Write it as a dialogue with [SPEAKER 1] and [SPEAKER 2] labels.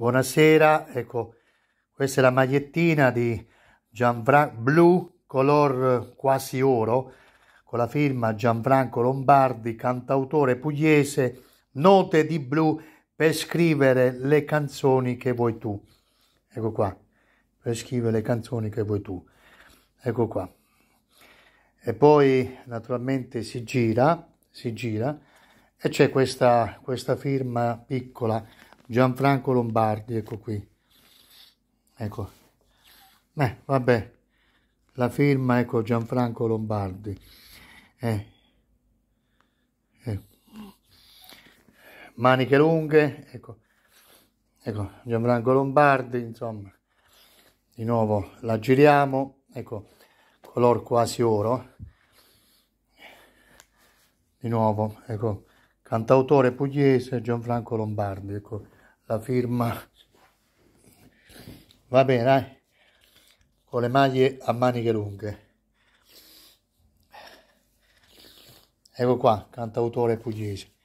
[SPEAKER 1] Buonasera, ecco, questa è la magliettina di Gianfranco blu, color eh, quasi oro, con la firma Gianfranco Lombardi, cantautore pugliese, note di blu per scrivere le canzoni che vuoi tu. Ecco qua, per scrivere le canzoni che vuoi tu. Ecco qua. E poi naturalmente si gira, si gira e c'è questa, questa firma piccola Gianfranco Lombardi, ecco qui. Ecco. Beh, vabbè, la firma, ecco Gianfranco Lombardi. Eh. Eh. Maniche lunghe, ecco. ecco, Gianfranco Lombardi, insomma. Di nuovo la giriamo, ecco, color quasi oro. Di nuovo, ecco, cantautore pugliese Gianfranco Lombardi, ecco la firma. Va bene, eh? con le maglie a maniche lunghe. Ecco qua, cantautore pugliese.